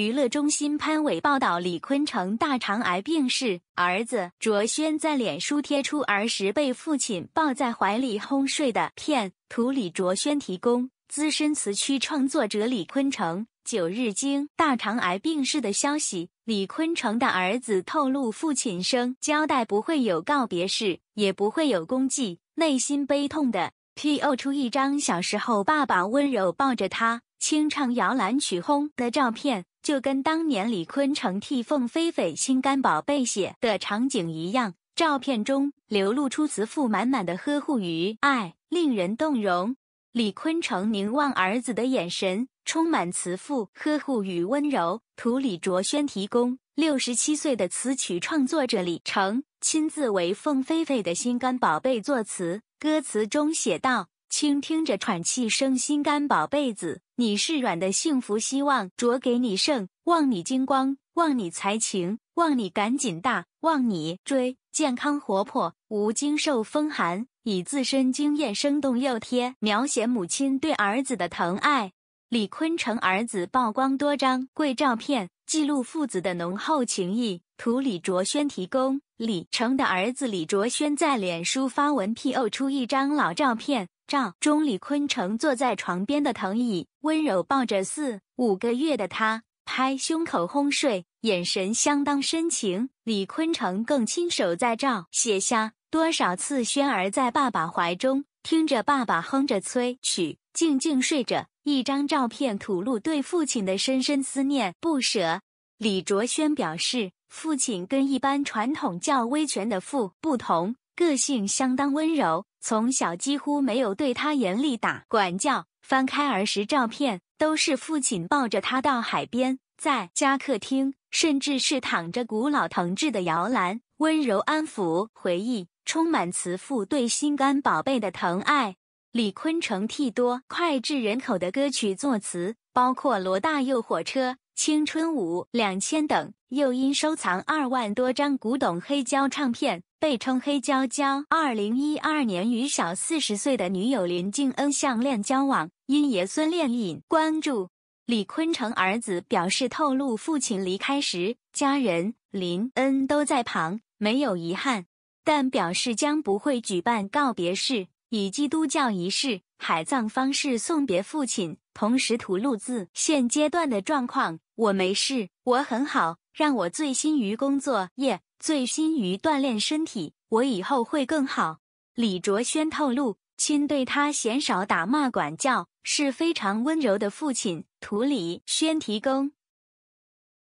娱乐中心潘伟报道：李坤城大肠癌病逝，儿子卓轩在脸书贴出儿时被父亲抱在怀里哄睡的片图，李卓轩提供。资深词曲创作者李坤城九日经大肠癌病逝的消息，李坤城的儿子透露，父亲生交代不会有告别式，也不会有功绩，内心悲痛的 PO 出一张小时候爸爸温柔抱着他清唱摇篮曲哄的照片。就跟当年李坤城替凤飞飞《心肝宝贝》写的场景一样，照片中流露出慈父满满的呵护与爱，令人动容。李坤城凝望儿子的眼神充满慈父呵护与温柔。图李卓轩提供。六十七岁的词曲创作者李成亲自为凤飞飞的《心肝宝贝》作词，歌词中写道。倾听着喘气声，心肝宝贝子，你是软的幸福希望，着给你盛，望你金光，望你才情，望你赶紧大，望你追健康活泼，无经受风寒。以自身经验生动又贴，描写母亲对儿子的疼爱。李坤城儿子曝光多张贵照片，记录父子的浓厚情谊。图李卓轩提供。李成的儿子李卓轩在脸书发文 PO 出一张老照片。照中，李坤城坐在床边的藤椅，温柔抱着四五个月的他，拍胸口哄睡，眼神相当深情。李坤城更亲手在照写下多少次轩儿在爸爸怀中，听着爸爸哼着催曲，静静睡着。一张照片吐露对父亲的深深思念不舍。李卓轩表示，父亲跟一般传统较威权的父不同，个性相当温柔。从小几乎没有对他严厉打管教。翻开儿时照片，都是父亲抱着他到海边，在家客厅，甚至是躺着古老藤制的摇篮，温柔安抚。回忆充满慈父对心肝宝贝的疼爱。李坤成替多脍炙人口的歌曲作词，包括罗大佑《火车》《青春舞》《两千》等，又因收藏二万多张古董黑胶唱片。被称黑娇娇，二零一二年与小四十岁的女友林静恩相恋交往，因爷孙恋引关注。李坤城儿子表示透露，父亲离开时家人林恩都在旁，没有遗憾，但表示将不会举办告别式，以基督教仪式海葬方式送别父亲，同时吐露自现阶段的状况：我没事，我很好，让我醉心于工作耶。醉心于锻炼身体，我以后会更好。李卓轩透露，亲对他鲜少打骂管教，是非常温柔的父亲。图李轩提供。